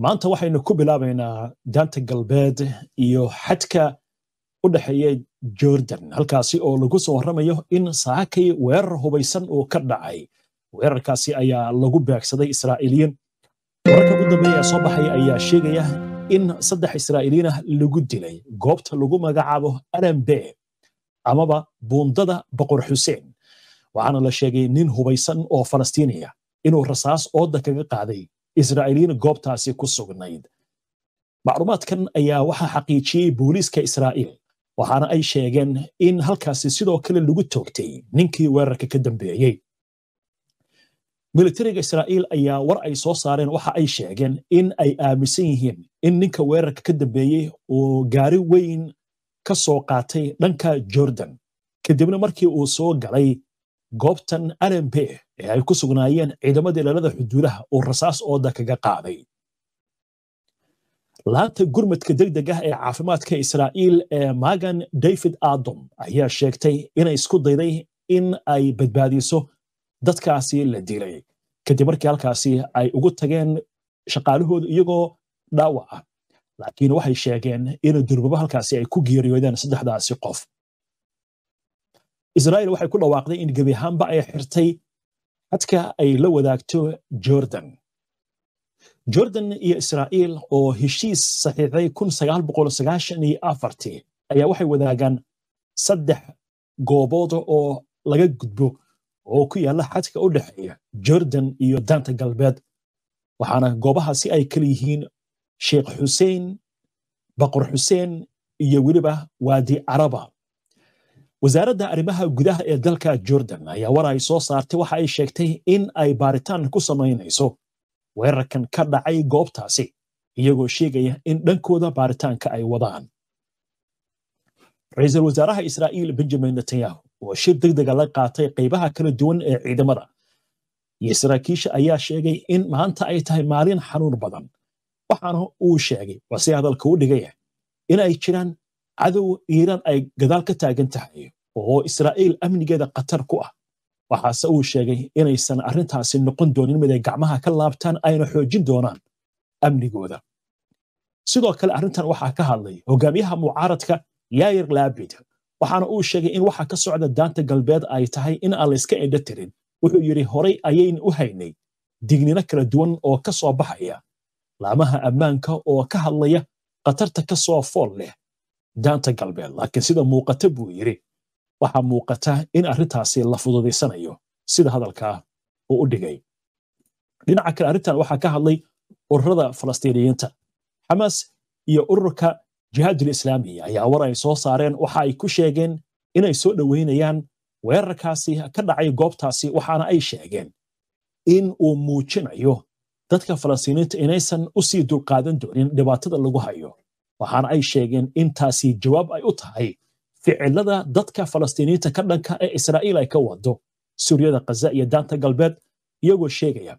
maanta waxaynu ku bilaabaynaa daanta galbeed iyo xadka u dhexeeya jordan halkaasi oo lagu soo warramayo in saakay weerar hubaysan uu ka dhacay weerarkaasi ayaa lagu beegsaday israa'iiliyiin wararka ugu dambeeya ee soo baxay ayaa sheegaya in saddex israa'iiliyiin ah lagu dilay goobta lagu magacaabo arambe amaba buundada boqor xuseen waxaana la sheegay nin hubaysan oo falastiiniya inuu rasaas ooda kaga qaaday israa'iiliyiin goobtaasi ku sugnayd macluumaadkan ayaa waxaa xaqiijiyey booliiska israa'iil waxaana ay sheegeen in halkaasi sidoo kale lagu toogtay ninkii weerarka ka dambeeyey militariga israa'iil ayaa war ay soo saareen waxa ay sheegeen in ay aaminsan yihiin in ninka weerarka ka dambeeyey uu gaari weyn ka soo qaatay dhanka jordan kadibna markii uu soo galay goobtan alenbeh ee ay ku sugnaayeen ciidamada ilaalada xuduudaha oo rasaas ooda kaga qaaday laanta gurmadka degdeg ah ee caafimaadka israa'iil ee magan david adom ayaa sheegtay inay isku dayday in ay badbaadiso dadkaasi la dilay kadib markii halkaasi ay ugu tageen shaqaalahooda iyagoo dhaawac laakiin waxay sheegeen in durbabo halkaasi ay ku geeriyoodeen saddexdaasi qof israa'iil waxay ku dhawaaqday in gebi ahaanba ay xirtay hadka ay la wadaagto jordan jordan iyo israa'iil oo heshiis saxiixay kun iyo afartii ayaa waxay wadaagaan saddex goobood oo laga gudbo oo ku yaalla xadka u dhexeeya jordan iyo daanta galbeed waxaana goobahaasi ay kala yihiin sheekh xuseen baqor xuseen iyo weliba waadi caraba wasaaradda arrimaha gudaha ee dalka jordan ayaa war ay soo saartay waxa ay sheegtay in ay baaritaan ku samaynayso weerarkan ka dhacay goobtaasi iyagoo sheegaya in dhankooda baaritaanka ay wadaan ra-iisul wasaaraha israa'iil benjamin netanyahu oo shir deg dega ah la qaatay qaybaha kala duwan ee ciidamada iyo saraakiisha ayaa sheegay in maanta ay tahay maalin xanuun badan waxaana uu sheegay waa si hadalka u dhigaya in ay jiraan cadowa iiraan ay gadaal ka taagan tahay oo israa'iil amnigeeda khatar ku ah waxaase uu sheegay inaysan arrintaasi noqon doonin mid gacmaha ka laabtaan ayna xoojin doonaan amnigooda sidoo kale arrintan waxaa ka hadlay hogaamiyaha mucaaradka yayir laabid waxaana uu sheegay in waxa ka socda daanta galbeed ay tahay in aan layska indho tirin wuxuu yidhi horay ayayna u haynay dignino kala duwan oo ka soo baxaya laamaha ammaanka oo ka hadlaya khatarta ka soo fool leh daanta galbeed laakiin sida muuqata buu yidhi waxaa muuqata in arrintaasi la fududaysanayo sida hadalkaa uu u dhigay dhinaca kale arrintan waxaa ka hadlay ururada falastiiniyiinta xamaas iyo ururka jihaadul islaamiya ayaa war ay soo saareen waxa ay ku sheegeen inay soo dhoweynayaan weerarkaasi ka dhacay goobtaasi waxaana ay sheegeen in uu muujinayo dadka falastiiniinta inaysan usii dulqaadan doonin dhibaatada lagu hayo waxaana ay sheegeen intaasi jawaab ay u tahay ficilada dadka falastiiniinta ka dhanka ee israa'iil ay ka wado suuriyada khaza iyo daanta galbeed iyagoo sheegaya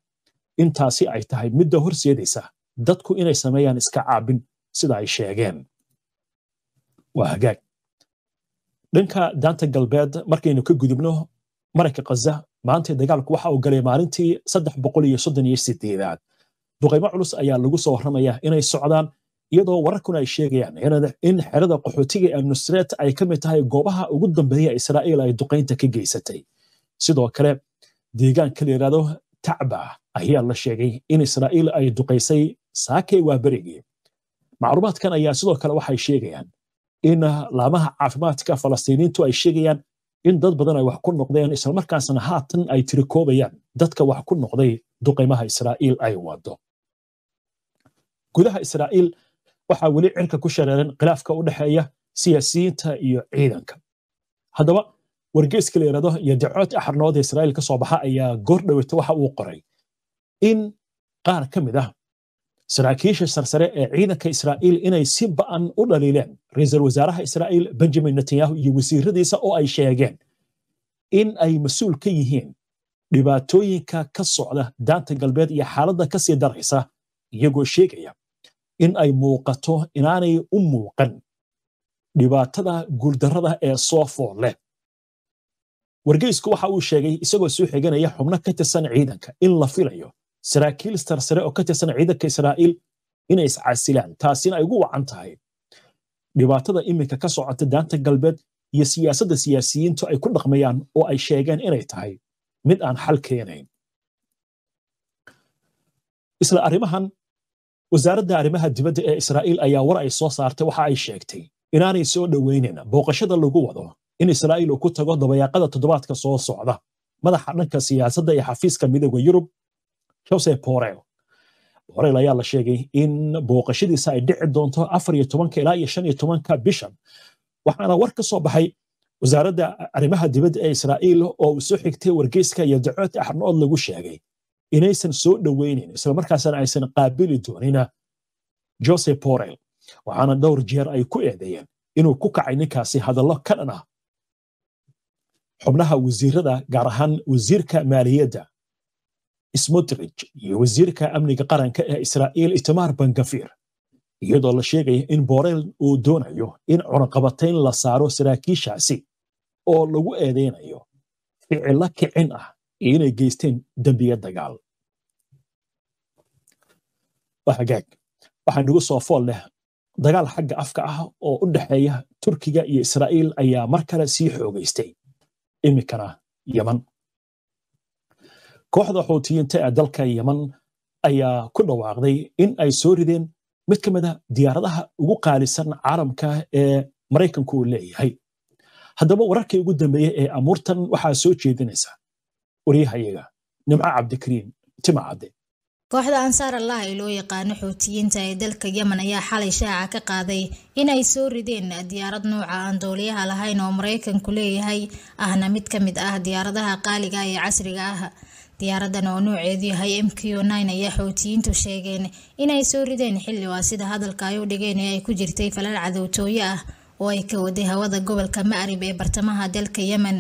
intaasi ay tahay midda horseedaysa dadku inay sameeyaan iska caabin sida ay sheegeen waa hagaag dhanka daanta galbeed markaynu ka gudubno marayka khaza maanta dagaalku waxa uu galay maalintii saddex boqol iyo soddon iyo sideedaad duqaymo culus ayaa lagu soo warramayaa inay socdaan iyadoo wararkuna ay sheegayaan in xerada qaxootiga ee nusret ay ka mid tahay goobaha ugu dambeeya israa'iil ay duqaynta ka geysatay sidoo kale deegaanka la yidhahdo tacba ayaa la sheegay in israa'iil ay duqaysay saakay waa macluumaadkan ayaa sidoo kale waxay sheegayaan in laamaha caafimaadka falastiiniintu ay sheegayaan in dad badan ay wax ku noqdeen islamarkaasna haatan ay tirikoobayaan dadka wax ku noqday duqaymaha israa'iil ay wado gudaha israa'iil waxaa weli cirka ku shareeran khilaafka u dhexeeya siyaasiyiinta iyo ciidanka haddaba wargeyska la yidhahdo iyo dacood axarnooda israa'iil ka soo baxa ayaa goor goordhoweyta waxa uu qoray in qaar ka mid ah saraakiisha sarsare ee ciidanka israa'iil inay si ba'an u dhaliileen ra-iisul wasaaraha israa'iil benjamin netanyahu iyo wasiiradiisa oo ay sheegeen in ay mas-uul ka yihiin dhibaatooyinka ka socda daanta galbeed iyo xaaladda ka sii daraysa iyagoo sheegaya in ay muuqato inaanay u muuqan dhibaatada guuldarrada ee soo fool leh wargeysku waxa uu sheegay isagoo soo xiganaya xubno ka tirsan ciidanka in la filayo saraakiil sarsare oo ka tirsan ciidanka israa'iil inay iscasilaan taasina ay ugu wacan tahay dhibaatada iminka ka socota daanta galbeed iyo siyaasadda siyaasiyiintu ay ku dhaqmayaan oo ay sheegeen inay tahay mid aan xal keenayn isla arrimahan wasaaradda arrimaha dibadda ee israa'iil ayaa war ay soo saartay waxa ay sheegtay inaanay soo dhoweynayna booqashada lagu wado in israa'iil uu ku tago dabayaaqada toddobaadka soo socda madaxa dhanka siyaasadda ee xafiiska midooda yurub jose borel borel ayaa la sheegay in booqashadiisa ay dhici doonto afar iyo tobanka ilaa iyo shan iyo tobanka bishan waxaana war ka soo baxay wasaaradda arrimaha dibadda ee israa'iil oo uu soo xigtay wargeyska iyo dacood axrnood lagu sheegay inaysan soo dhoweynin islamarkaasna aysan qaabili doonina jose borel waxaana dhowr jeer ay ku eedeeyeen inuu ku kacay ninkaasi hadallo ka dhan ah xubnaha wasiirada gaar ahaan wasiirka maaliyadda smotrij iyo wasiirka amniga qaranka ee israa'iil itamaar bangafir iyadoo la sheegaya in borel uu doonayo in cunaqabatayn la saaro saraakiishaasi oo lagu eedeynayo ficilo kicin ah iyo inay geysteen dembiye dagaal hagaag waxaa nagu soo fool leh dagaal xagga afka ah oo u dhexeeya turkiga iyo israa'iil ayaa mar kale sii xoogaystay iminkana yeman kooxda xuutiyiinta ee dalka yeman ayaa ku dhawaaqday in ay soo rideen mid ka mid a diyaaradaha ugu qaalisan caalamka ee maraykanku leeyahay haddaba wararkii ugu dambeeya ee amuurtan waxaa soo jeedinaysa waryahayaga nimco cabdikariim jimca kooxda ansaar allah ee loo yaqaano xootiyiinta ee dalka yemen ayaa xalay shaaca ka qaaday inay soo rideen diyaarad nuuca aan dooliyaha lahayn oo maraykanku leeyahay ahna mid ka mid ah diyaaradaha qaaliga ee casriga ah diyaaradan oo nuuceedu yahay m q nine ayaa xootiyiintu sheegeen inay soo rideen xilli waa sida hadalka ay u dhigeen ee ay ku jirtay falal cadowtooyo ah oo ay ka waday hawada gobolka ma'rib ee bartamaha dalka yemen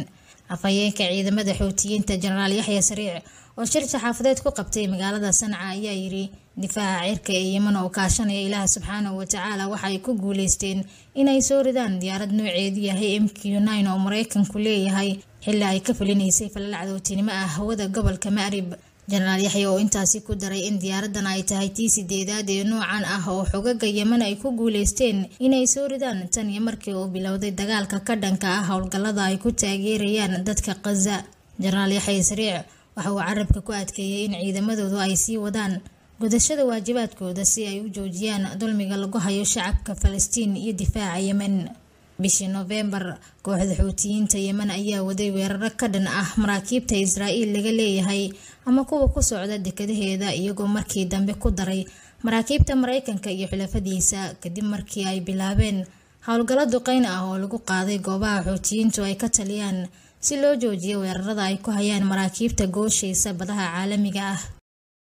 afhayeenka ciidamada xoutiyiinta jenaraal yaxya sariic oo shir xaafadeed ku qabtay magaalada sanca ayaa yiri difaaca cirka ee yeman oo kaashanaya ilaah subxaanahu watacaala waxa ay ku guuleysteen inay soo ridaan diyaarad nooceedu yahay m q oo mareykanku leeyahay xili ay ka fulinaysay fala lacdoodtinimo ah hawada gobolka macrib jenaraal yaxya oo intaasi ku daray in diyaaradan ay tahay tii sideedaad ee noocan ah oo xogaga yeman ay ku guuleysteen inay soo ridaan tan iyo markii uu bilowday dagaalka ka dhanka ah howlgallada ay ku taageerayaan dadka khaza jenaraal yaxya sariic waxa uu carabka ku adkeeyay in ciidamadoodu ay sii wadaan gudashada waajibaadkooda si ay u joojiyaan dulmiga lagu hayo shacabka falastiin iyo difaaca yemen bishii nofembar kooxda xoutiyiinta yemen ayaa waday weeraro ka dhan ah maraakiibta israa'iil laga leeyahay ama kuwa ku socda dekadaheeda iyagoo markii dambe ku daray maraakiibta maraykanka iyo xulafadiisa kadib markii ay bilaabeen howlgallo duqeyn ah oo lagu qaaday goobaha xoutiyiintu ay ka taliyaan si loo joojiyo weerarada ay ku hayaan maraakiibta gooshaysa badaha caalamiga ah